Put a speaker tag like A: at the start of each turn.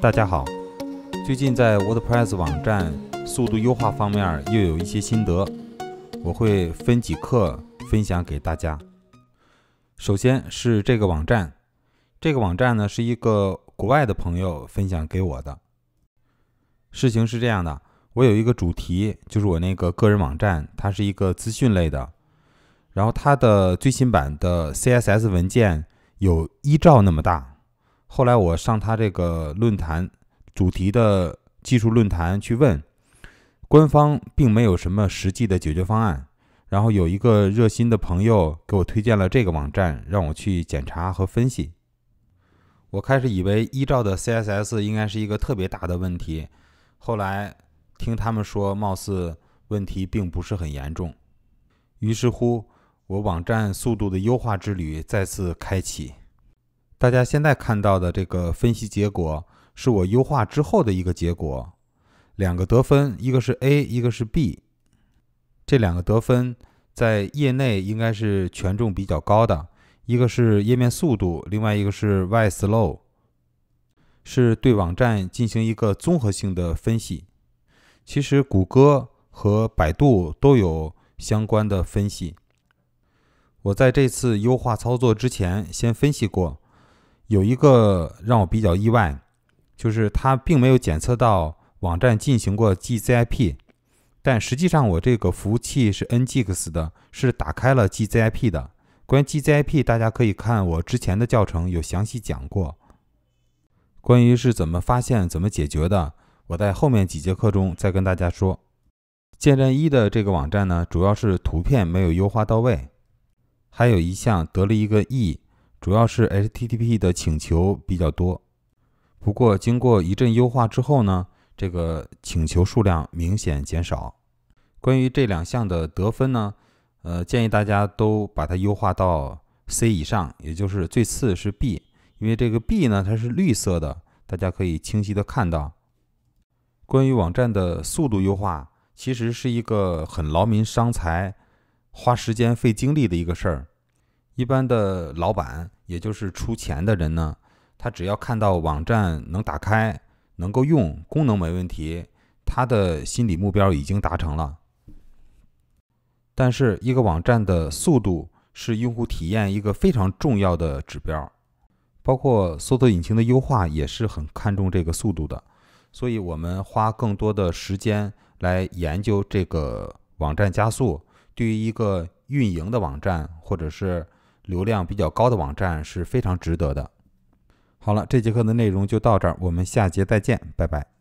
A: 大家好，最近在 WordPress 网站速度优化方面又有一些心得，我会分几课分享给大家。首先是这个网站，这个网站呢是一个国外的朋友分享给我的。事情是这样的，我有一个主题，就是我那个个人网站，它是一个资讯类的，然后它的最新版的 CSS 文件有一兆那么大。后来我上他这个论坛主题的技术论坛去问，官方并没有什么实际的解决方案。然后有一个热心的朋友给我推荐了这个网站，让我去检查和分析。我开始以为依照的 CSS 应该是一个特别大的问题，后来听他们说，貌似问题并不是很严重。于是乎，我网站速度的优化之旅再次开启。大家现在看到的这个分析结果是我优化之后的一个结果，两个得分，一个是 A，一个是 B，这两个得分在业内应该是权重比较高的，一个是页面速度，另外一个是 Y Slow，是对网站进行一个综合性的分析。其实谷歌和百度都有相关的分析，我在这次优化操作之前先分析过。有一个让我比较意外，就是它并没有检测到网站进行过 GZIP，但实际上我这个服务器是 Nginx 的，是打开了 GZIP 的。关于 GZIP，大家可以看我之前的教程有详细讲过，关于是怎么发现、怎么解决的，我在后面几节课中再跟大家说。建站一的这个网站呢，主要是图片没有优化到位，还有一项得了一个 E。主要是 HTTP 的请求比较多，不过经过一阵优化之后呢，这个请求数量明显减少。关于这两项的得分呢，呃，建议大家都把它优化到 C 以上，也就是最次是 B，因为这个 B 呢它是绿色的，大家可以清晰的看到。关于网站的速度优化，其实是一个很劳民伤财、花时间费精力的一个事儿。一般的老板，也就是出钱的人呢，他只要看到网站能打开、能够用、功能没问题，他的心理目标已经达成了。但是，一个网站的速度是用户体验一个非常重要的指标，包括搜索引擎的优化也是很看重这个速度的。所以，我们花更多的时间来研究这个网站加速。对于一个运营的网站，或者是。流量比较高的网站是非常值得的。好了，这节课的内容就到这儿，我们下节再见，拜拜。